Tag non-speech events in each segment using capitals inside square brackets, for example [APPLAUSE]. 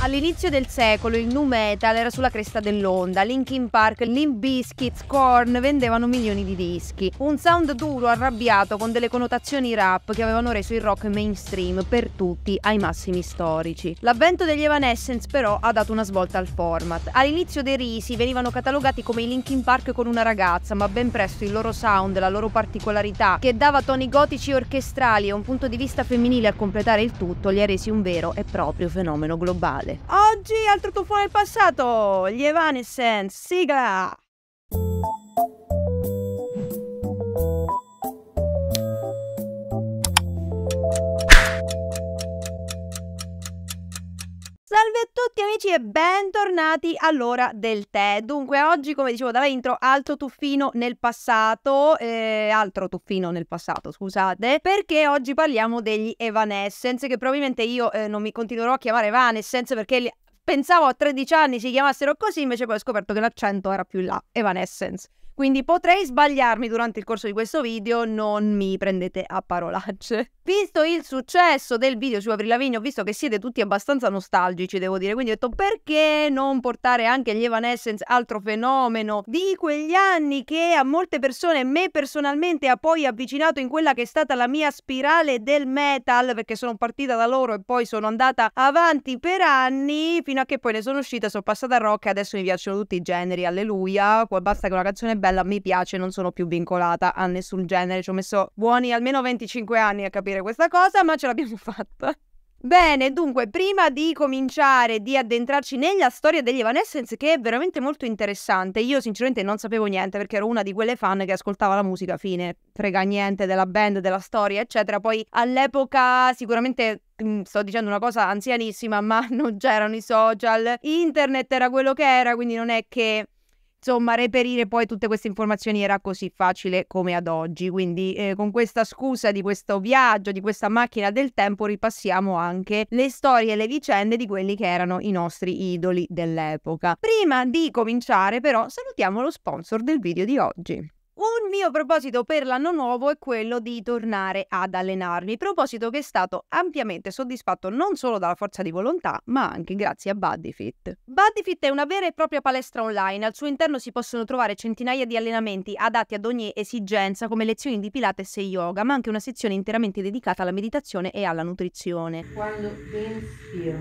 All'inizio del secolo il nu metal era sulla cresta dell'onda, Linkin Park, Limp Bizkit, Korn vendevano milioni di dischi. Un sound duro, arrabbiato, con delle connotazioni rap che avevano reso il rock mainstream per tutti ai massimi storici. L'avvento degli Evanescence però ha dato una svolta al format. All'inizio dei Risi venivano catalogati come i Linkin Park con una ragazza, ma ben presto il loro sound, la loro particolarità, che dava toni gotici e orchestrali e un punto di vista femminile a completare il tutto, li ha resi un vero e proprio fenomeno globale. Oggi altro tuffo nel passato, gli Evanescence, sigla! Salve a tutti amici e bentornati all'ora del tè. Dunque oggi come dicevo dalla intro altro tuffino nel passato, eh, altro tuffino nel passato scusate, perché oggi parliamo degli Evanescence che probabilmente io eh, non mi continuerò a chiamare Evanescence perché li pensavo a 13 anni si chiamassero così, invece poi ho scoperto che l'accento era più là, Evanescence. Quindi potrei sbagliarmi durante il corso di questo video, non mi prendete a parolacce. [LAUGHS] Visto il successo del video su Avril Lavigne, ho visto che siete tutti abbastanza nostalgici, devo dire, quindi ho detto perché non portare anche gli Evanescence, altro fenomeno di quegli anni che a molte persone, me personalmente, ha poi avvicinato in quella che è stata la mia spirale del metal, perché sono partita da loro e poi sono andata avanti per anni, fino a che poi ne sono uscita, sono passata a rock e adesso mi piacciono tutti i generi, alleluia, qua basta che una canzone è bella bella, mi piace, non sono più vincolata a nessun genere. Ci ho messo buoni almeno 25 anni a capire questa cosa, ma ce l'abbiamo [LAUGHS] fatta. Bene, dunque, prima di cominciare di addentrarci nella storia degli Evanescence, che è veramente molto interessante, io sinceramente non sapevo niente perché ero una di quelle fan che ascoltava la musica fine, frega niente della band, della storia, eccetera. Poi all'epoca sicuramente mm, sto dicendo una cosa anzianissima, ma non c'erano i social, internet era quello che era, quindi non è che insomma, reperire poi tutte queste informazioni era così facile come ad oggi. Quindi, eh, con questa scusa di questo viaggio, di questa macchina del tempo, ripassiamo anche le storie e le vicende di quelli che erano i nostri idoli dell'epoca. Prima di cominciare, però, salutiamo lo sponsor del video di oggi. Un mio proposito per l'anno nuovo è quello di tornare ad allenarmi, proposito che è stato ampiamente soddisfatto non solo dalla forza di volontà, ma anche grazie a BuddyFit. BuddyFit è una vera e propria palestra online, al suo interno si possono trovare centinaia di allenamenti adatti ad ogni esigenza come lezioni di Pilates e yoga, ma anche una sezione interamente dedicata alla meditazione e alla nutrizione. Quando inspiro,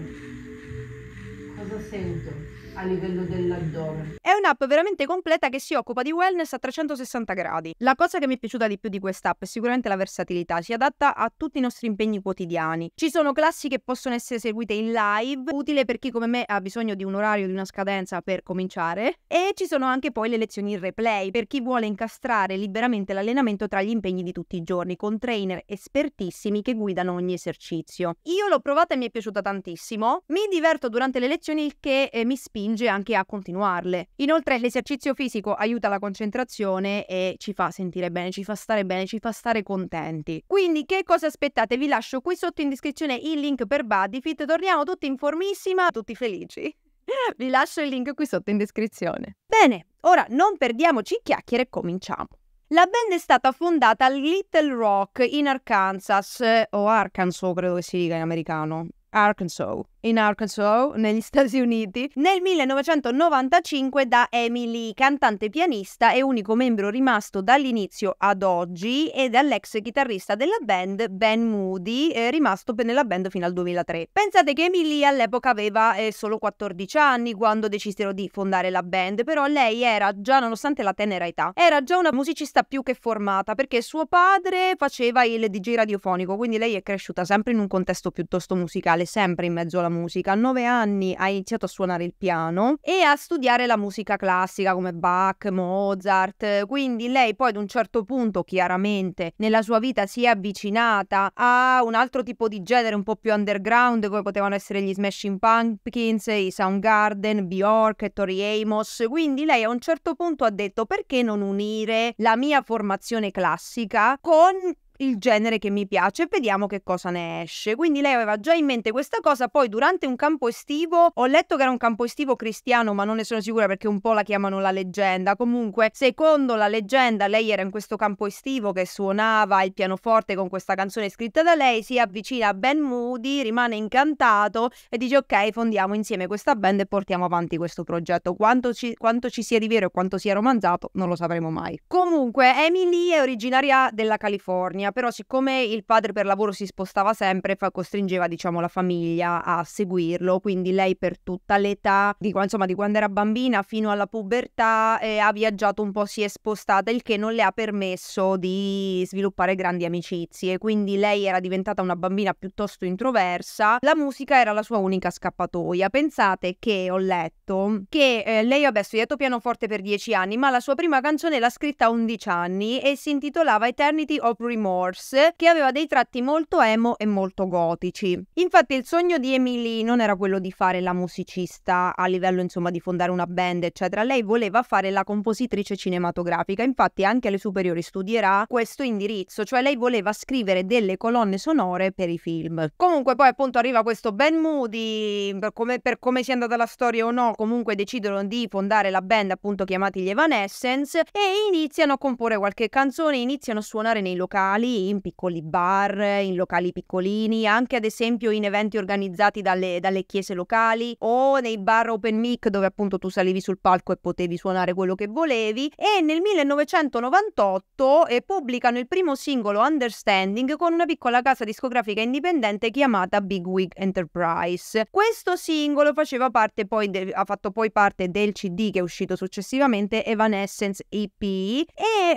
cosa sento? a livello dell'addome. È un'app veramente completa che si occupa di wellness a 360 gradi. La cosa che mi è piaciuta di più di quest'app è sicuramente la versatilità, si adatta a tutti i nostri impegni quotidiani. Ci sono classi che possono essere eseguite in live, utile per chi come me ha bisogno di un orario, di una scadenza per cominciare, e ci sono anche poi le lezioni in replay per chi vuole incastrare liberamente l'allenamento tra gli impegni di tutti i giorni, con trainer espertissimi che guidano ogni esercizio. Io l'ho provata e mi è piaciuta tantissimo, mi diverto durante le lezioni il che eh, mi spinge spinge anche a continuarle. Inoltre l'esercizio fisico aiuta la concentrazione e ci fa sentire bene, ci fa stare bene, ci fa stare contenti. Quindi che cosa aspettate? Vi lascio qui sotto in descrizione il link per BuddyFit, torniamo tutti in formissima, tutti felici. [LAUGHS] Vi lascio il link qui sotto in descrizione. Bene, ora non perdiamoci in chiacchiere, e cominciamo. La band è stata fondata a Little Rock in Arkansas, o Arkansas credo che si dica in americano, Arkansas, in Arkansas, oh, negli [LAUGHS] Stati Uniti, nel 1995 da Emily, cantante pianista e unico membro rimasto dall'inizio ad oggi, e dall'ex chitarrista della band Ben Moody, eh, rimasto nella band fino al 2003. Pensate che Emily all'epoca aveva eh, solo 14 anni quando decisero di fondare la band, però lei era già, nonostante la tenera età, era già una musicista più che formata perché suo padre faceva il DJ radiofonico, quindi lei è cresciuta sempre in un contesto piuttosto musicale, sempre in mezzo alla musica musica. A nove anni ha iniziato a suonare il piano e a studiare la musica classica come Bach, Mozart. Quindi lei poi ad un certo punto, chiaramente, nella sua vita si è avvicinata a un altro tipo di genere un po' più underground, come potevano essere gli Smashing Pumpkins, i Soundgarden, Bjork, Tori Amos. Quindi lei a un certo punto ha detto perché non unire la mia formazione classica con il genere che mi piace e vediamo che cosa ne esce. Quindi lei aveva già in mente questa cosa, poi durante un campo estivo, ho letto che era un campo estivo cristiano, ma non ne sono sicura perché un po' la chiamano la leggenda. Comunque, secondo la leggenda, lei era in questo campo estivo che suonava il pianoforte con questa canzone scritta da lei, si avvicina a Ben Moody, rimane incantato e dice ok, fondiamo insieme questa band e portiamo avanti questo progetto. Quanto ci, quanto ci sia di vero e quanto sia romanzato non lo sapremo mai. Comunque, Emily è originaria della California Spagna, però siccome il padre per lavoro si spostava sempre, fa, costringeva diciamo la famiglia a seguirlo, quindi lei per tutta l'età, di, insomma di quando era bambina fino alla pubertà, eh, ha viaggiato un po', si è spostata, il che non le ha permesso di sviluppare grandi amicizie, quindi lei era diventata una bambina piuttosto introversa, la musica era la sua unica scappatoia. Pensate che ho letto che eh, lei abbia studiato pianoforte per 10 anni, ma la sua prima canzone l'ha scritta a 11 anni e si intitolava Eternity of Remote. Morse che aveva dei tratti molto emo e molto gotici. Infatti il sogno di Emily non era quello di fare la musicista a livello insomma di fondare una band eccetera, lei voleva fare la compositrice cinematografica, infatti anche alle superiori studierà questo indirizzo, cioè lei voleva scrivere delle colonne sonore per i film. Comunque poi appunto arriva questo Ben Moody, per come, per come sia andata la storia o no, comunque decidono di fondare la band appunto chiamati gli Evanescence e iniziano a comporre qualche canzone, iniziano a suonare nei locali locali, in piccoli bar, in locali piccolini, anche ad esempio in eventi organizzati dalle, dalle chiese locali o nei bar open mic dove appunto tu salivi sul palco e potevi suonare quello che volevi. E nel 1998 eh, pubblicano il primo singolo Understanding con una piccola casa discografica indipendente chiamata Big Wig Enterprise. Questo singolo faceva parte poi de- ha fatto poi parte del CD che è uscito successivamente Evanescence EP e,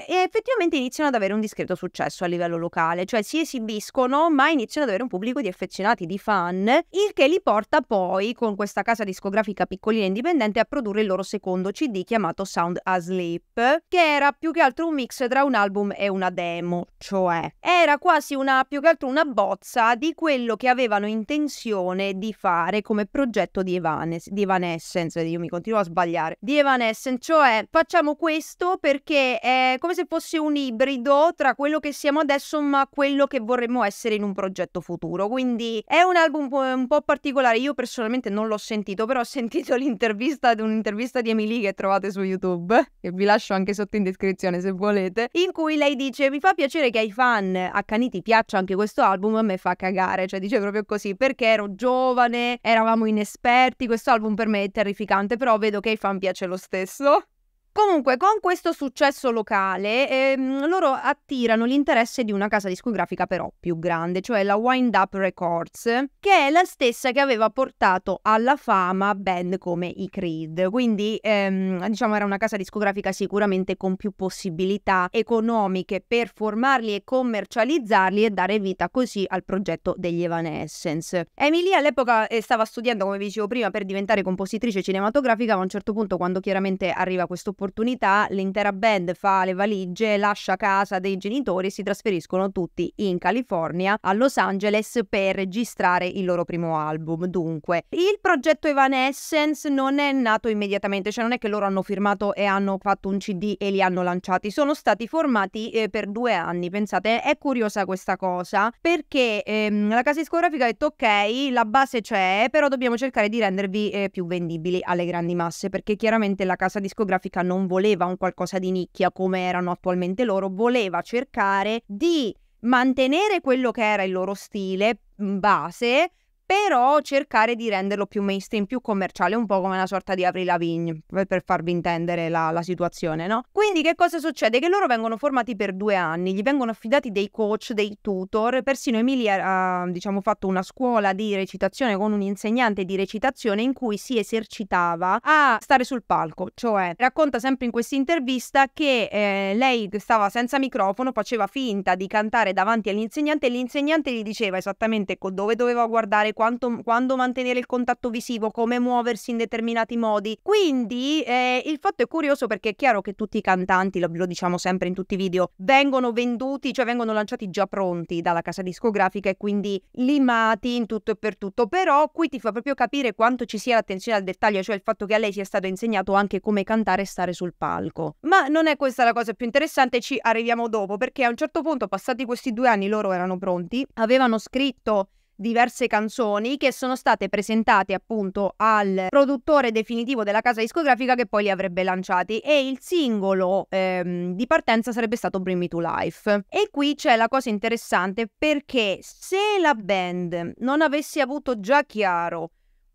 e effettivamente iniziano ad avere un discreto successo a livello livello locale, cioè si esibiscono ma iniziano ad avere un pubblico di affezionati, di fan, il che li porta poi con questa casa discografica piccolina e indipendente a produrre il loro secondo CD chiamato Sound Asleep, che era più che altro un mix tra un album e una demo, cioè era quasi una più che altro una bozza di quello che avevano intenzione di fare come progetto di, Evanes- di Evanescence, io mi continuo a sbagliare, di Evanescence, cioè facciamo questo perché è come se fosse un ibrido tra quello che siamo adesso adesso ma quello che vorremmo essere in un progetto futuro. Quindi è un album un po' particolare, io personalmente non l'ho sentito, però ho sentito [LAUGHS] l'intervista, di un'intervista di Emily che trovate su YouTube, che vi lascio anche sotto in descrizione se volete, in cui lei dice mi fa piacere che ai fan accaniti piaccia anche questo album, a me fa cagare, cioè dice proprio così, perché ero giovane, eravamo inesperti, questo album per me è terrificante, però vedo che ai fan piace lo stesso. Comunque, con questo successo locale, ehm, loro attirano l'interesse di una casa discografica però più grande, cioè la Wind Up Records, che è la stessa che aveva portato alla fama band come i Creed. Quindi, ehm, diciamo, era una casa discografica sicuramente con più possibilità economiche per formarli e commercializzarli e dare vita così al progetto degli Evanescence. Emily all'epoca eh, stava studiando, come vi dicevo prima, per diventare compositrice cinematografica, ma a un certo punto, quando chiaramente arriva questo opportunità, l'intera band fa le valigie, lascia casa dei genitori e si trasferiscono tutti in California, a Los Angeles, per registrare il loro primo album. Dunque, il progetto Evanescence non è nato immediatamente, cioè non è che loro hanno firmato e hanno fatto un CD e li hanno lanciati, sono stati formati eh, per due anni. Pensate, è curiosa questa cosa perché ehm, la casa discografica ha detto ok, la base c'è, però dobbiamo cercare di rendervi eh, più vendibili alle grandi masse perché chiaramente la casa discografica non non voleva un qualcosa di nicchia come erano attualmente loro, voleva cercare di mantenere quello che era il loro stile base, però cercare di renderlo più mainstream, più commerciale, un po' come una sorta di Avril Lavigne, per farvi intendere la, la, situazione, no? Quindi che cosa succede? Che loro vengono formati per due anni, gli vengono affidati dei coach, dei tutor, persino Emilia eh, diciamo, ha, diciamo, fatto una scuola di recitazione con un insegnante di recitazione in cui si esercitava a stare sul palco, cioè racconta sempre in questa intervista che eh, lei stava senza microfono, faceva finta di cantare davanti all'insegnante e l'insegnante gli diceva esattamente dove doveva guardare, quanto, quando mantenere il contatto visivo, come muoversi in determinati modi. Quindi eh, il fatto è curioso perché è chiaro che tutti i cantanti, lo, lo, diciamo sempre in tutti i video, vengono venduti, cioè vengono lanciati già pronti dalla casa discografica e quindi limati in tutto e per tutto. Però qui ti fa proprio capire quanto ci sia l'attenzione al dettaglio, cioè il fatto che a lei sia stato insegnato anche come cantare e stare sul palco. Ma non è questa la cosa più interessante, ci arriviamo dopo perché a un certo punto, passati questi due anni, loro erano pronti, avevano scritto diverse canzoni che sono state presentate appunto al produttore definitivo della casa discografica che poi li avrebbe lanciati e il singolo ehm, di partenza sarebbe stato Bring Me to Life. E qui c'è la cosa interessante perché se la band non avesse avuto già chiaro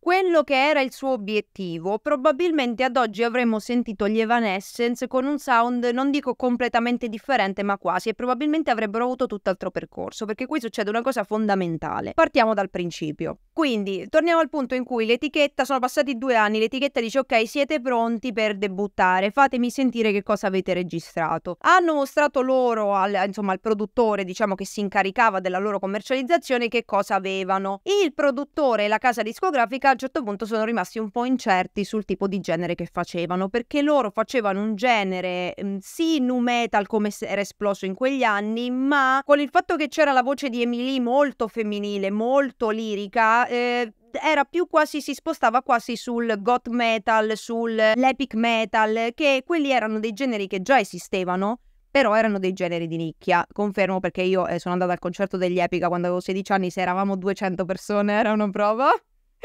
quello che era il suo obiettivo. Probabilmente ad oggi avremmo sentito gli Evanescence con un sound, non dico completamente differente, ma quasi, e probabilmente avrebbero avuto tutt'altro percorso, perché qui succede una cosa fondamentale. Partiamo dal principio. Quindi, torniamo al punto in cui l'etichetta, sono passati due anni, l'etichetta dice ok, siete pronti per debuttare, fatemi sentire che cosa avete registrato. Hanno mostrato loro, al, insomma, al produttore, diciamo, che si incaricava della loro commercializzazione, che cosa avevano. Il produttore e la casa discografica un certo punto sono rimasti un po' incerti sul tipo di genere che facevano, perché loro facevano un genere mm, sì nu metal come era esploso in quegli anni, ma con il fatto che c'era la voce di Emily molto femminile, molto lirica, eh, era più quasi si spostava quasi sul goth metal, sull'epic metal, che quelli erano dei generi che già esistevano, però erano dei generi di nicchia. Confermo perché io eh, sono andata al concerto degli Epica quando avevo 16 anni, se eravamo 200 persone era una prova.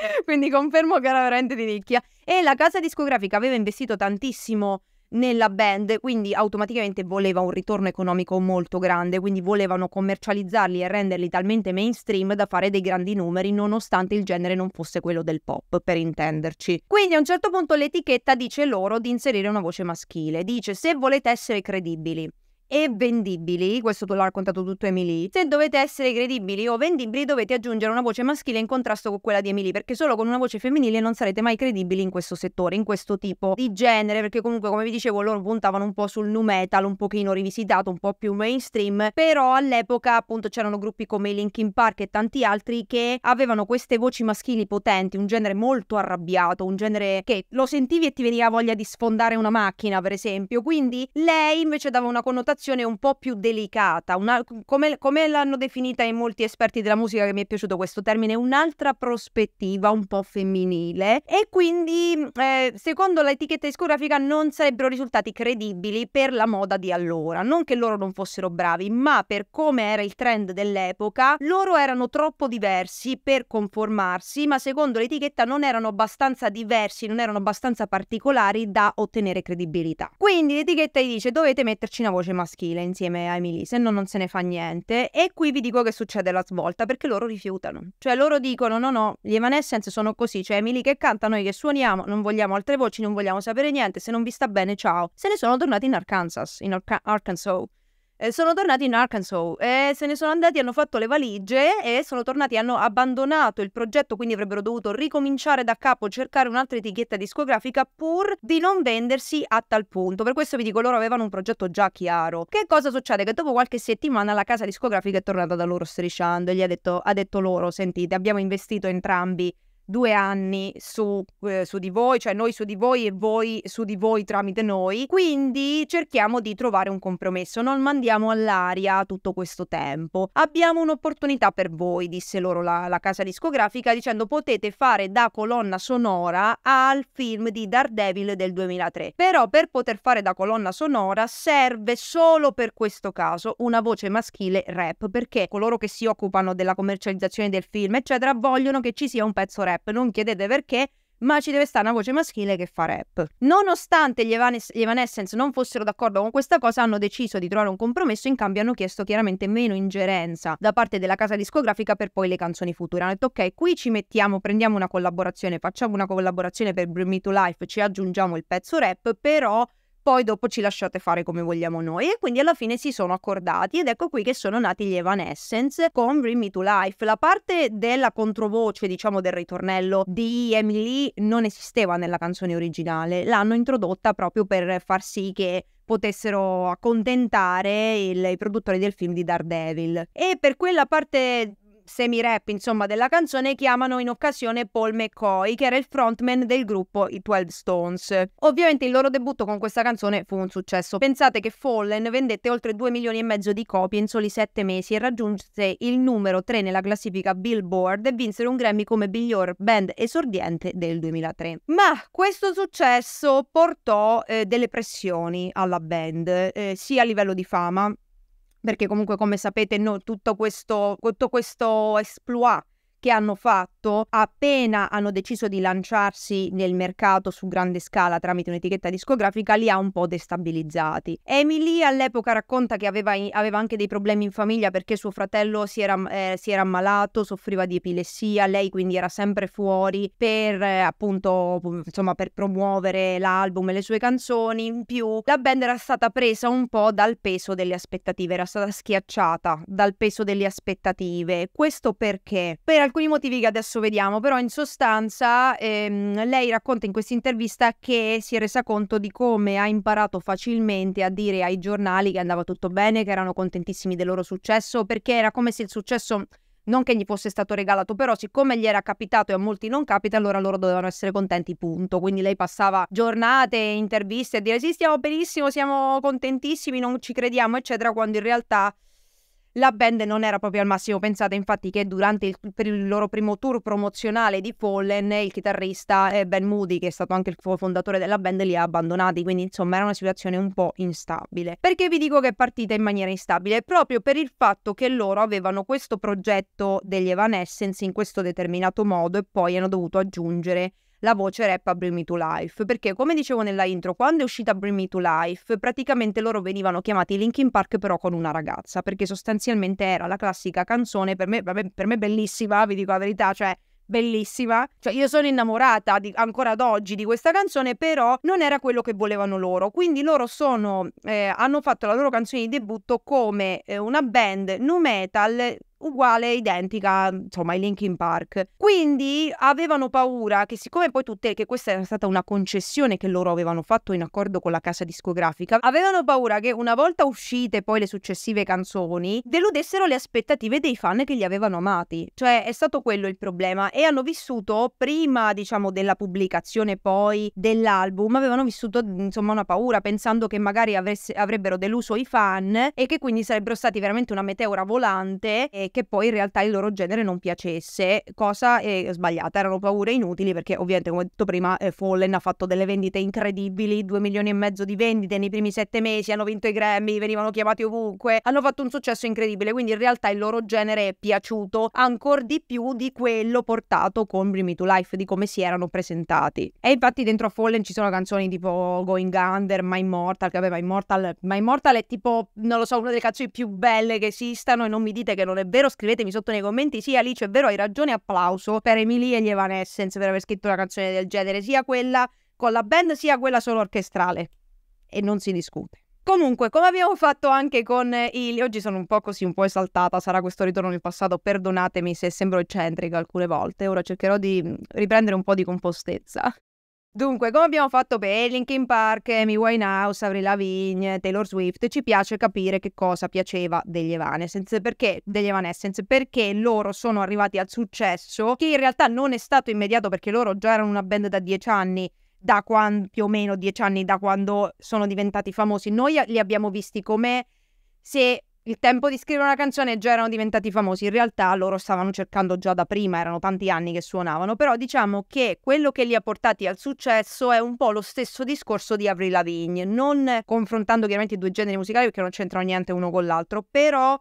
[LAUGHS] Quindi confermo che era veramente di nicchia. E la casa discografica aveva investito tantissimo nella band, quindi automaticamente voleva un ritorno economico molto grande, quindi volevano commercializzarli e renderli talmente mainstream da fare dei grandi numeri nonostante il genere non fosse quello del pop, per intenderci. Quindi a un certo punto l'etichetta dice loro di inserire una voce maschile, dice se volete essere credibili, e vendibili, questo te l'ha raccontato tutto Emily, se dovete essere credibili o vendibili dovete aggiungere una voce maschile in contrasto con quella di Emily, perché solo con una voce femminile non sarete mai credibili in questo settore, in questo tipo di genere, perché comunque come vi dicevo loro puntavano un po' sul nu metal, un pochino rivisitato, un po' più mainstream, però all'epoca appunto c'erano gruppi come i Linkin Park e tanti altri che avevano queste voci maschili potenti, un genere molto arrabbiato, un genere che lo sentivi e ti veniva voglia di sfondare una macchina per esempio, quindi lei invece dava una connotazione situazione un po' più delicata, una, come, come, l'hanno definita in molti esperti della musica che mi è piaciuto questo termine, un'altra prospettiva un po' femminile e quindi eh, secondo l'etichetta discografica non sarebbero risultati credibili per la moda di allora, non che loro non fossero bravi, ma per come era il trend dell'epoca, loro erano troppo diversi per conformarsi, ma secondo l'etichetta non erano abbastanza diversi, non erano abbastanza particolari da ottenere credibilità. Quindi l'etichetta gli dice dovete metterci una voce maschile maschile insieme a Emily, se no non se ne fa niente. E qui vi dico che succede la svolta, perché loro rifiutano. Cioè loro dicono no no, gli Evanescence sono così, cioè Emily che canta, noi che suoniamo, non vogliamo altre voci, non vogliamo sapere niente, se non vi sta bene ciao. Se ne sono tornati in Arkansas, in Arca- Arkansas sono tornati in Arkansas e se ne sono andati, hanno fatto le valigie e sono tornati, hanno abbandonato il progetto, quindi avrebbero dovuto ricominciare da capo, cercare un'altra etichetta discografica pur di non vendersi a tal punto. Per questo vi dico, loro avevano un progetto già chiaro. Che cosa succede? Che dopo qualche settimana la casa discografica è tornata da loro strisciando e gli ha detto, ha detto loro, sentite, abbiamo investito entrambi due anni su, eh, su, di voi, cioè noi su di voi e voi su di voi tramite noi. Quindi cerchiamo di trovare un compromesso, non mandiamo all'aria tutto questo tempo. Abbiamo un'opportunità per voi, disse loro la, la casa discografica, dicendo potete fare da colonna sonora al film di Daredevil del 2003. Però per poter fare da colonna sonora serve solo per questo caso una voce maschile rap, perché coloro che si occupano della commercializzazione del film, eccetera, vogliono che ci sia un pezzo rap rap, non chiedete perché, ma ci deve stare una voce maschile che fa rap. Nonostante gli, Evanes- gli, Evanescence non fossero d'accordo con questa cosa, hanno deciso di trovare un compromesso, in cambio hanno chiesto chiaramente meno ingerenza da parte della casa discografica per poi le canzoni future. Hanno detto ok, qui ci mettiamo, prendiamo una collaborazione, facciamo una collaborazione per Bring Me To Life, ci aggiungiamo il pezzo rap, però poi dopo ci lasciate fare come vogliamo noi e quindi alla fine si sono accordati ed ecco qui che sono nati gli Evanescence con Bring Me to Life. La parte della controvoce, diciamo del ritornello di Emily non esisteva nella canzone originale, l'hanno introdotta proprio per far sì che potessero accontentare il, i produttori del film di Daredevil. E per quella parte semi-rap insomma della canzone chiamano in occasione Paul McCoy che era il frontman del gruppo i 12 Stones. Ovviamente il loro debutto con questa canzone fu un successo. Pensate che Fallen vendette oltre 2 milioni e mezzo di copie in soli 7 mesi e raggiunse il numero 3 nella classifica Billboard e vinsero un Grammy come miglior band esordiente del 2003. Ma questo successo portò eh, delle pressioni alla band, eh, sia a livello di fama perché comunque come sapete no, tutto, questo, tutto questo exploit che hanno fatto fatto appena hanno deciso di lanciarsi nel mercato su grande scala tramite un'etichetta discografica li ha un po' destabilizzati. Emily all'epoca racconta che aveva, aveva anche dei problemi in famiglia perché suo fratello si era, eh, si era ammalato, soffriva di epilessia, lei quindi era sempre fuori per eh, appunto insomma per promuovere l'album e le sue canzoni. In più la band era stata presa un po' dal peso delle aspettative, era stata schiacciata dal peso delle aspettative. Questo perché? Per alcuni motivi che adesso adesso vediamo, però in sostanza ehm, lei racconta in questa intervista che si è resa conto di come ha imparato facilmente a dire ai giornali che andava tutto bene, che erano contentissimi del loro successo, perché era come se il successo non che gli fosse stato regalato, però siccome gli era capitato e a molti non capita, allora loro dovevano essere contenti, punto. Quindi lei passava giornate, interviste a dire sì, stiamo benissimo, siamo contentissimi, non ci crediamo, eccetera, quando in realtà la band non era proprio al massimo. pensata, infatti che durante il, il loro primo tour promozionale di Fallen, il chitarrista eh, Ben Moody, che è stato anche il fondatore della band, li ha abbandonati. Quindi insomma era una situazione un po' instabile. Perché vi dico che è partita in maniera instabile? Proprio per il fatto che loro avevano questo progetto degli Evanescence in questo determinato modo e poi hanno dovuto aggiungere la voce rap a Bring Me to Life, perché come dicevo nella intro, quando è uscita Bring Me to Life, praticamente loro venivano chiamati Linkin Park però con una ragazza, perché sostanzialmente era la classica canzone, per me, per me bellissima, vi dico la verità, cioè bellissima. Cioè, io sono innamorata di, ancora ad oggi di questa canzone, però non era quello che volevano loro. Quindi loro sono, eh, hanno fatto la loro canzone di debutto come eh, una band nu metal uguale, identica, insomma, ai Linkin Park. Quindi avevano paura che siccome poi tutte, che questa era stata una concessione che loro avevano fatto in accordo con la casa discografica, avevano paura che una volta uscite poi le successive canzoni, deludessero le aspettative dei fan che li avevano amati. Cioè è stato quello il problema e hanno vissuto prima, diciamo, della pubblicazione poi dell'album, avevano vissuto insomma una paura pensando che magari avesse, avrebbero deluso i fan e che quindi sarebbero stati veramente una meteora volante e che poi in realtà il loro genere non piacesse, cosa eh, sbagliata, erano paure inutili perché ovviamente come detto prima eh, Fallen ha fatto delle vendite incredibili, 2 milioni e mezzo di vendite nei primi sette mesi, hanno vinto i Grammy, venivano chiamati ovunque, hanno fatto un successo incredibile, quindi in realtà il loro genere è piaciuto ancora di più di quello portato con Bring Me To Life, di come si erano presentati. E infatti dentro a Fallen ci sono canzoni tipo Going Under, My Immortal, che vabbè My Immortal, My Immortal è tipo, non lo so, una delle canzoni più belle che esistano e non mi dite che non è vero vero scrivetemi sotto nei commenti, sì Alice è vero hai ragione, applauso per Emily e gli Evanescence per aver scritto una canzone del genere, sia quella con la band sia quella solo orchestrale e non si discute. Comunque, come abbiamo fatto anche con il... Oggi sono un po' così, un po' esaltata, sarà questo ritorno nel passato, perdonatemi se sembro eccentrica alcune volte, ora cercherò di mm, riprendere un po' di compostezza. Dunque, come abbiamo fatto per Linkin Park, Amy Winehouse, Avril Lavigne, Taylor Swift, ci piace capire che cosa piaceva degli Evanescence, perché degli Evanescence? Perché loro sono arrivati al successo che in realtà non è stato immediato perché loro già erano una band da dieci anni, da quando, più o meno dieci anni da quando sono diventati famosi. Noi li abbiamo visti come se il tempo di scrivere una canzone già erano diventati famosi. In realtà loro stavano cercando già da prima, erano tanti anni che suonavano, però diciamo che quello che li ha portati al successo è un po' lo stesso discorso di Avril Lavigne, non confrontando chiaramente i due generi musicali perché non c'entrano niente uno con l'altro, però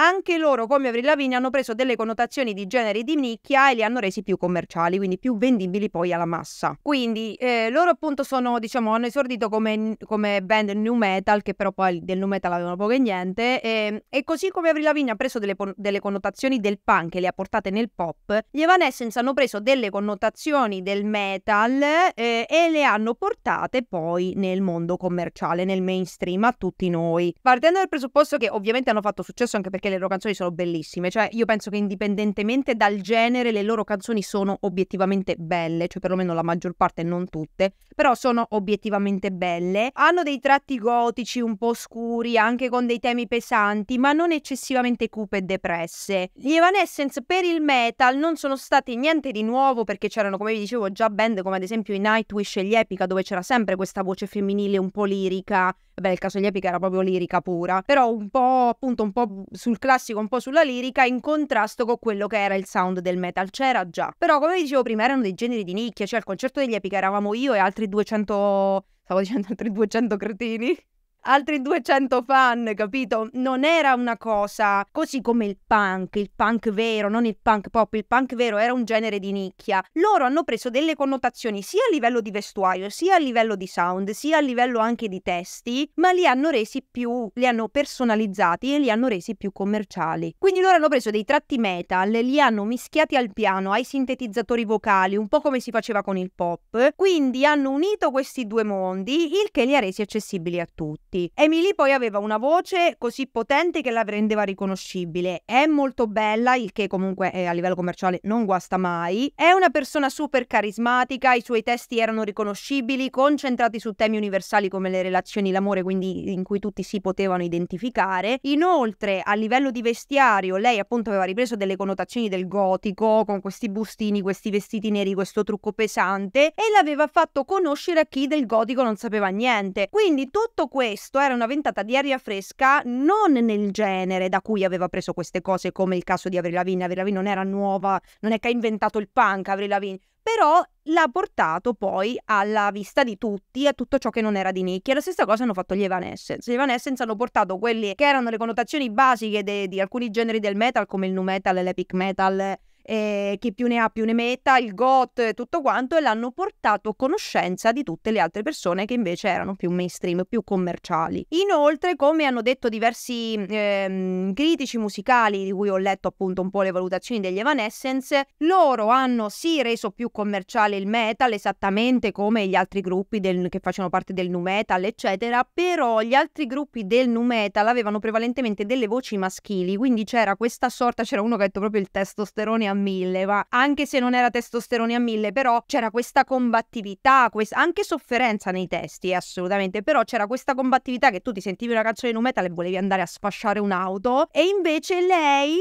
anche loro, come Avril Lavigne, hanno preso delle connotazioni di genere di nicchia e li hanno resi più commerciali, quindi più vendibili poi alla massa. Quindi eh, loro appunto sono, diciamo, hanno esordito come, come, band new metal, che però poi del new metal avevano poco e niente, e, ehm, e così come Avril Lavigne ha preso delle, delle, connotazioni del punk e le ha portate nel pop, gli Evanescence hanno preso delle connotazioni del metal eh, e le hanno portate poi nel mondo commerciale, nel mainstream, a tutti noi. Partendo dal presupposto che ovviamente hanno fatto successo anche perché le loro canzoni sono bellissime, cioè io penso che indipendentemente dal genere le loro canzoni sono obiettivamente belle, cioè perlomeno la maggior parte, non tutte, però sono obiettivamente belle. Hanno dei tratti gotici un po' scuri, anche con dei temi pesanti, ma non eccessivamente cupe e depresse. Gli Evanescence per il metal non sono stati niente di nuovo perché c'erano, come vi dicevo, già band come ad esempio i Nightwish e gli Epica dove c'era sempre questa voce femminile un po' lirica beh il caso di Epica era proprio lirica pura, però un po' appunto un po' sul classico, un po' sulla lirica, in contrasto con quello che era il sound del metal, c'era già. Però come dicevo prima erano dei generi di nicchia, cioè al concerto degli Epica eravamo io e altri 200, stavo dicendo altri 200 cretini altri 200 fan, capito? Non era una cosa così come il punk, il punk vero, non il punk pop, il punk vero era un genere di nicchia. Loro hanno preso delle connotazioni sia a livello di vestuario, sia a livello di sound, sia a livello anche di testi, ma li hanno resi più, li hanno personalizzati e li hanno resi più commerciali. Quindi loro hanno preso dei tratti metal, li hanno mischiati al piano, ai sintetizzatori vocali, un po' come si faceva con il pop. Quindi hanno unito questi due mondi, il che li ha resi accessibili a tutti tutti. Emily poi aveva una voce così potente che la rendeva riconoscibile. È molto bella, il che comunque eh, a livello commerciale non guasta mai. È una persona super carismatica, i suoi testi erano riconoscibili, concentrati su temi universali come le relazioni, l'amore, quindi in cui tutti si potevano identificare. Inoltre, a livello di vestiario, lei appunto aveva ripreso delle connotazioni del gotico, con questi bustini, questi vestiti neri, questo trucco pesante, e l'aveva fatto conoscere a chi del gotico non sapeva niente. Quindi tutto questo questo era una ventata di aria fresca non nel genere da cui aveva preso queste cose, come il caso di Avril Lavigne. Avril Lavigne non era nuova, non è che ha inventato il punk Avril Lavigne, però l'ha portato poi alla vista di tutti a tutto ciò che non era di nicchia. La stessa cosa hanno fatto gli Evanescence. Gli Evanescence hanno portato quelle che erano le connotazioni basiche de- di alcuni generi del metal, come il nu metal e l'epic metal eh, chi più ne ha più ne metta, il GOT e tutto quanto, e l'hanno portato a conoscenza di tutte le altre persone che invece erano più mainstream, più commerciali. Inoltre, come hanno detto diversi ehm, critici musicali, di cui ho letto appunto un po' le valutazioni degli Evanescence, loro hanno sì reso più commerciale il metal, esattamente come gli altri gruppi del, che facevano parte del nu metal, eccetera, però gli altri gruppi del nu metal avevano prevalentemente delle voci maschili, quindi c'era questa sorta, c'era uno che ha detto proprio il testosterone a mille, va. anche se non era testosterone a mille, però c'era questa combattività, quest- anche sofferenza nei testi, eh, assolutamente, però c'era questa combattività che tu ti sentivi una canzone di nu metal e volevi andare a sfasciare un'auto e invece lei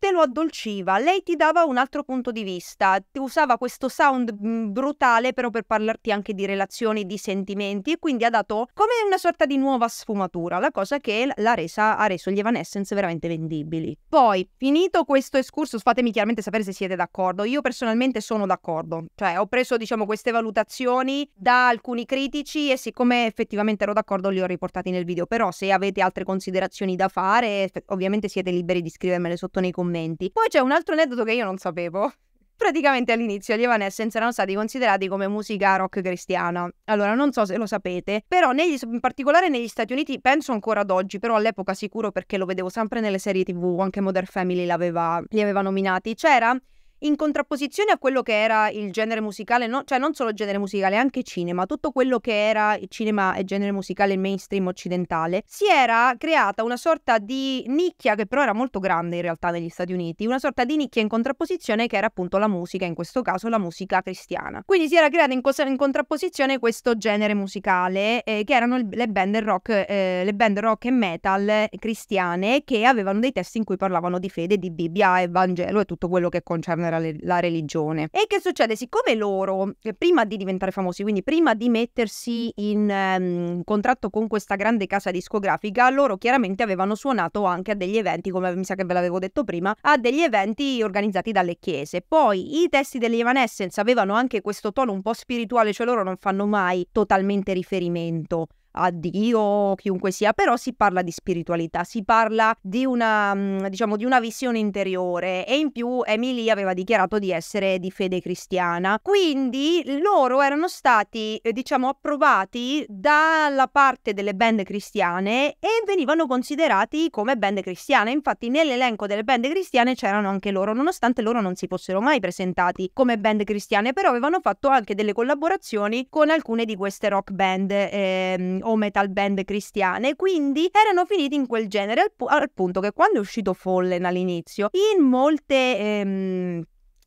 te lo addolciva, lei ti dava un altro punto di vista, usava questo sound mhmm, brutale però per parlarti anche di relazioni, di sentimenti e quindi ha dato come una sorta di nuova sfumatura, la cosa che l'ha resa, ha reso gli Evanescence veramente vendibili. Poi, finito questo excursus, fatemi chiaramente sapere se siete d'accordo, io personalmente sono d'accordo, cioè ho preso diciamo queste valutazioni da alcuni critici e siccome effettivamente ero d'accordo li ho riportati nel video, però se avete altre considerazioni da fare ovviamente siete liberi di scrivermele sotto nei commenti commenti. Poi c'è un altro aneddoto che io non sapevo. Praticamente all'inizio gli Evanescence erano stati considerati come musica rock cristiana. Allora, non so se lo sapete, però negli, in particolare negli Stati Uniti, penso ancora ad oggi, però all'epoca sicuro perché lo vedevo sempre nelle serie TV, anche Modern Family li aveva nominati, c'era in contrapposizione a quello che era il genere musicale, no? cioè non solo genere musicale, anche cinema, tutto quello che era il cinema e genere musicale mainstream occidentale, si era creata una sorta di nicchia che però era molto grande in realtà negli Stati Uniti, una sorta di nicchia in contrapposizione che era appunto la musica, in questo caso la musica cristiana. Quindi si era creata in, in contrapposizione questo genere musicale eh, che erano le band rock, eh, le band rock e metal cristiane che avevano dei testi in cui parlavano di fede, di Bibbia Evangelo e tutto quello che concerne era la religione. E che succede? Siccome loro, eh, prima di diventare famosi, quindi prima di mettersi in um, contratto con questa grande casa discografica, loro chiaramente avevano suonato anche a degli eventi, come mi sa che ve l'avevo detto prima, a degli eventi organizzati dalle chiese. Poi i testi degli Evanescence avevano anche questo tono un po' spirituale, cioè loro non fanno mai totalmente riferimento a Dio, chiunque sia, però si parla di spiritualità, si parla di una, mm, diciamo, di una visione interiore e in più Emily aveva dichiarato di essere di fede cristiana. Quindi loro erano stati, eh, diciamo, approvati dalla parte delle band cristiane e venivano considerati come band cristiane. Infatti nell'elenco delle band cristiane c'erano anche loro, nonostante loro non si fossero mai presentati come band cristiane, però avevano fatto anche delle collaborazioni con alcune di queste rock band. Ehm, o metal band cristiane, quindi erano finiti in quel genere, al, pu- al punto che quando è uscito Fallen all'inizio, in molte... Ehm,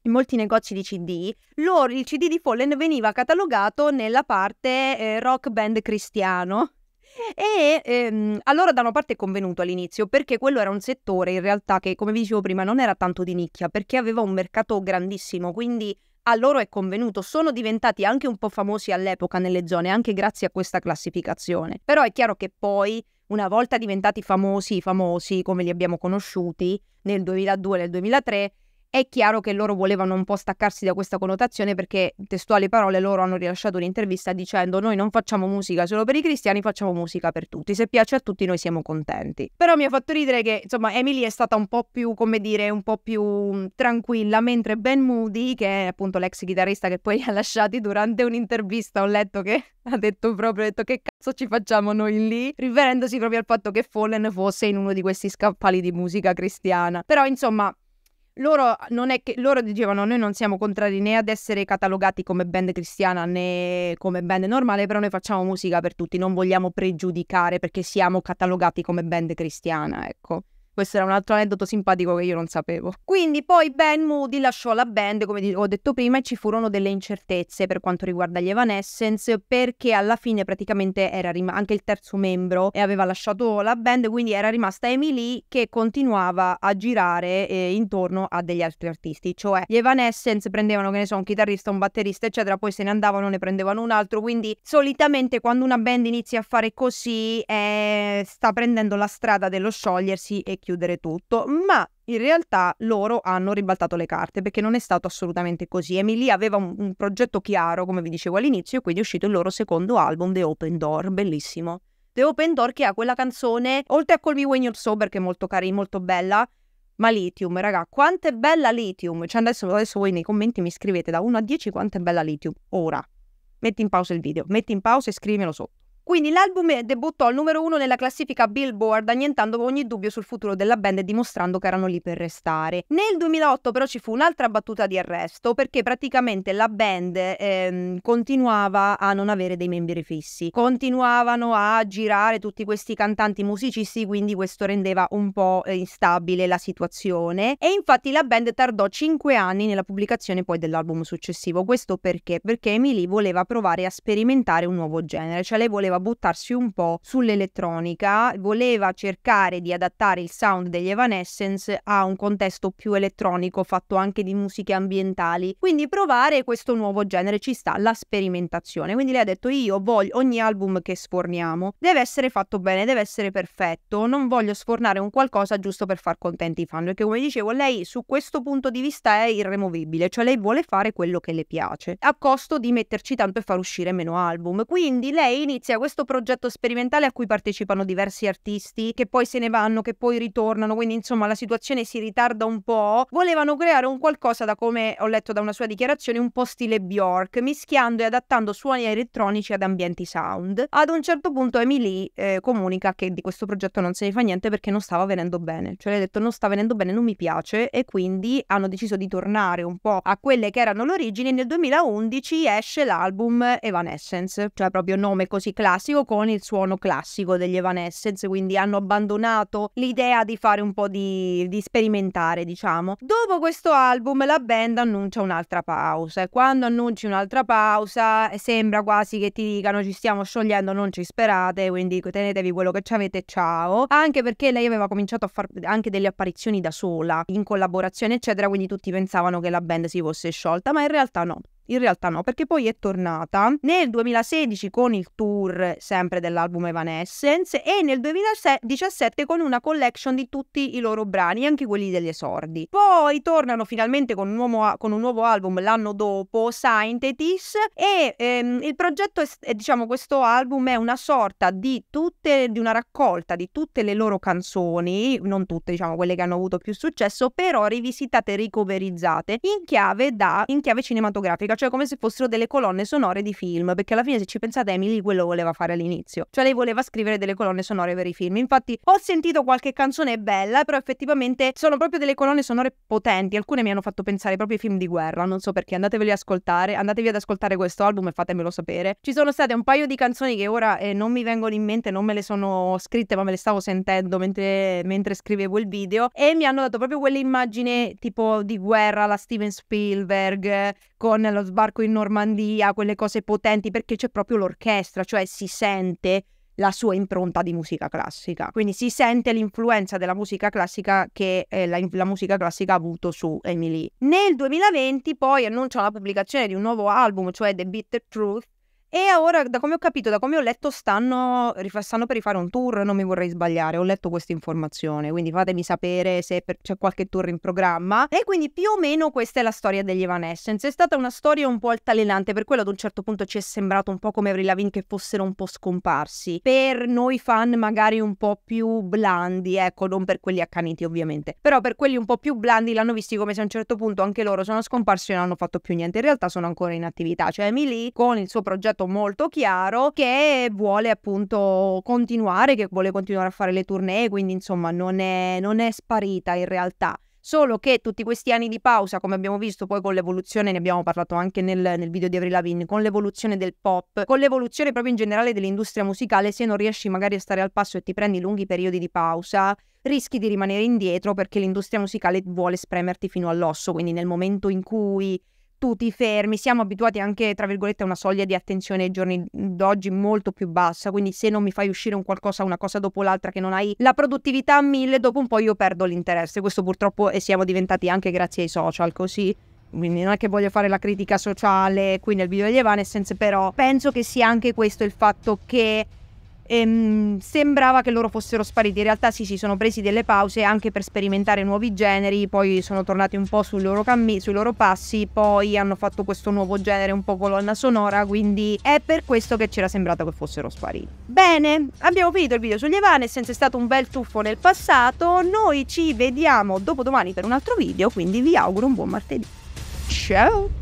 in molti negozi di CD, loro, il CD di Fallen veniva catalogato nella parte eh, rock band cristiano. E ehm, allora da una parte è convenuto all'inizio perché quello era un settore in realtà che come vi dicevo prima non era tanto di nicchia perché aveva un mercato grandissimo quindi a loro è convenuto, sono diventati anche un po' famosi all'epoca nelle zone, anche grazie a questa classificazione. Però è chiaro che poi, una volta diventati famosi, famosi come li abbiamo conosciuti nel 2002 nel 2003, è chiaro che loro volevano un po' staccarsi da questa connotazione perché, testuali parole, loro hanno rilasciato un'intervista dicendo noi non facciamo musica solo per i cristiani, facciamo musica per tutti. Se piace a tutti noi siamo contenti. Però mi ha fatto ridere che, insomma, Emily è stata un po' più, come dire, un po' più mm, tranquilla, mentre Ben Moody, che è appunto l'ex chitarrista che poi li [LAUGHS] ha lasciati durante un'intervista, ho letto che [LAUGHS] ha detto proprio, ha detto che cazzo ci facciamo noi lì, riferendosi proprio al fatto che Fallen fosse in uno di questi scappali di musica cristiana. Però insomma, loro, che, loro dicevano noi non siamo contrari né ad essere catalogati come band cristiana né come band normale, però noi facciamo musica per tutti, non vogliamo pregiudicare perché siamo catalogati come band cristiana, ecco. Questo era un altro aneddoto simpatico che io non sapevo. Quindi poi Ben Moody lasciò la band, come ho detto prima, e ci furono delle incertezze per quanto riguarda gli Evanescence, perché alla fine praticamente era rim- anche il terzo membro e aveva lasciato la band, quindi era rimasta Emily che continuava a girare eh, intorno a degli altri artisti. Cioè gli Evanescence prendevano, che ne so, un chitarrista, un batterista, eccetera, poi se ne andavano, ne prendevano un altro. Quindi solitamente quando una band inizia a fare così eh, sta prendendo la strada dello sciogliersi e chiudere tutto, ma in realtà loro hanno ribaltato le carte perché non è stato assolutamente così. Emilia aveva un, un progetto chiaro, come vi dicevo all'inizio, e quindi è uscito il loro secondo album, The Open Door, bellissimo. The Open Door che ha quella canzone, oltre a Call Me When You're Sober, che è molto carina, molto bella, ma Lithium, raga, quanto è bella Lithium? Cioè adesso, adesso voi nei commenti mi scrivete da 1 a 10 quanto è bella Lithium. Ora, metti in pausa il video, metti in pausa e scrivimelo sotto. Quindi l'album debuttò al numero uno nella classifica Billboard, annientando ogni dubbio sul futuro della band e dimostrando che erano lì per restare. Nel 2008 però ci fu un'altra battuta di arresto, perché praticamente la band ehm, continuava a non avere dei membri fissi. Continuavano a girare tutti questi cantanti musicisti, quindi questo rendeva un po' eh, instabile la situazione. E infatti la band tardò 5 anni nella pubblicazione poi dell'album successivo. Questo perché? Perché Emily voleva provare a sperimentare un nuovo genere, cioè lei voleva voleva buttarsi un po' sull'elettronica, voleva cercare di adattare il sound degli Evanescence a un contesto più elettronico fatto anche di musiche ambientali, quindi provare questo nuovo genere ci sta, la sperimentazione. Quindi lei ha detto io voglio ogni album che sforniamo deve essere fatto bene, deve essere perfetto, non voglio sfornare un qualcosa giusto per far contenti i fan, perché come dicevo lei su questo punto di vista è irremovibile, cioè lei vuole fare quello che le piace, a costo di metterci tanto e far uscire meno album. Quindi lei inizia questo progetto sperimentale a cui partecipano diversi artisti che poi se ne vanno, che poi ritornano, quindi insomma la situazione si ritarda un po', volevano creare un qualcosa da come ho letto da una sua dichiarazione, un po' stile Bjork, mischiando e adattando suoni elettronici ad ambienti sound. Ad un certo punto Emily eh, comunica che di questo progetto non se ne fa niente perché non stava venendo bene, cioè le ha detto non sta venendo bene, non mi piace e quindi hanno deciso di tornare un po' a quelle che erano l'origine. Nel 2011 esce l'album Evanescence, cioè proprio nome così classico classico con il suono classico degli Evanescence, quindi hanno abbandonato l'idea di fare un po' di, di sperimentare, diciamo. Dopo questo album la band annuncia un'altra pausa e quando annunci un'altra pausa eh, sembra quasi che ti dicano ci stiamo sciogliendo, non ci sperate, quindi tenetevi quello che avete, ciao. Anche perché lei aveva cominciato a fare anche delle apparizioni da sola, in collaborazione eccetera, quindi tutti pensavano che la band si fosse sciolta, ma in realtà no. In realtà no, perché poi è tornata nel 2016 con il tour sempre dell'album Evanescence e nel 2017 con una collection di tutti i loro brani, anche quelli degli esordi. Poi tornano finalmente con un nuovo, con un nuovo album l'anno dopo, Synthetis, e ehm, il progetto, è, diciamo, questo album è una sorta di, tutte, di una raccolta di tutte le loro canzoni, non tutte, diciamo, quelle che hanno avuto più successo, però rivisitate, ricoverizzate in chiave, da, in chiave cinematografica musica, cioè come se fossero delle colonne sonore di film, perché alla fine se ci pensate Emily quello voleva fare all'inizio, cioè lei voleva scrivere delle colonne sonore per i film. Infatti ho sentito qualche canzone bella, però effettivamente sono proprio delle colonne sonore potenti, alcune mi hanno fatto pensare proprio ai film di guerra, non so perché, andateveli ad ascoltare, andatevi ad ascoltare questo album e fatemelo sapere. Ci sono state un paio di canzoni che ora eh, non mi vengono in mente, non me le sono scritte, ma me le stavo sentendo mentre, mentre scrivevo il video e mi hanno dato proprio quell'immagine tipo di guerra la Steven Spielberg con lo sbarco in Normandia, quelle cose potenti, perché c'è proprio l'orchestra, cioè si sente la sua impronta di musica classica. Quindi si sente l'influenza della musica classica che eh, la, la, musica classica ha avuto su Emily. Nel 2020 poi annuncia la pubblicazione di un nuovo album, cioè The Bitter Truth, e ora, da come ho capito, da come ho letto, stanno, stanno per rifare un tour, non mi vorrei sbagliare, ho letto questa informazione, quindi fatemi sapere se per, c'è qualche tour in programma. E quindi più o meno questa è la storia degli Evanescence, è stata una storia un po' altalenante, per quello ad un certo punto ci è sembrato un po' come Avril Lavigne che fossero un po' scomparsi. Per noi fan magari un po' più blandi, ecco, non per quelli accaniti ovviamente, però per quelli un po' più blandi l'hanno visti come se a un certo punto anche loro sono scomparsi e non hanno fatto più niente. In realtà sono ancora in attività, cioè Emily con il suo progetto stato molto chiaro che vuole appunto continuare, che vuole continuare a fare le tournée, quindi insomma non è, non è sparita in realtà. Solo che tutti questi anni di pausa, come abbiamo visto poi con l'evoluzione, ne abbiamo parlato anche nel, nel video di Avril Lavigne, con l'evoluzione del pop, con l'evoluzione proprio in generale dell'industria musicale, se non riesci magari a stare al passo e ti prendi lunghi periodi di pausa, rischi di rimanere indietro perché l'industria musicale vuole spremerti fino all'osso, quindi nel momento in cui tutti fermi, siamo abituati anche, tra virgolette, a una soglia di attenzione ai giorni d'oggi molto più bassa, quindi se non mi fai uscire un qualcosa, una cosa dopo l'altra, che non hai la produttività a mille, dopo un po' io perdo l'interesse. Questo purtroppo e siamo diventati anche grazie ai social così quindi non è che voglio fare la critica sociale qui nel video degli Evanescence, però penso che sia anche questo il fatto che Ehm, sembrava che loro fossero spariti, in realtà sì, si sono presi delle pause anche per sperimentare nuovi generi, poi sono tornati un po' loro cammi- sui loro passi, poi hanno fatto questo nuovo genere un po' colonna sonora, quindi è per questo che ci era sembrato che fossero spariti. Bene, abbiamo finito il video sugli Evanescence, è stato un bel tuffo nel passato, noi ci vediamo dopodomani per un altro video, quindi vi auguro un buon martedì. Ciao!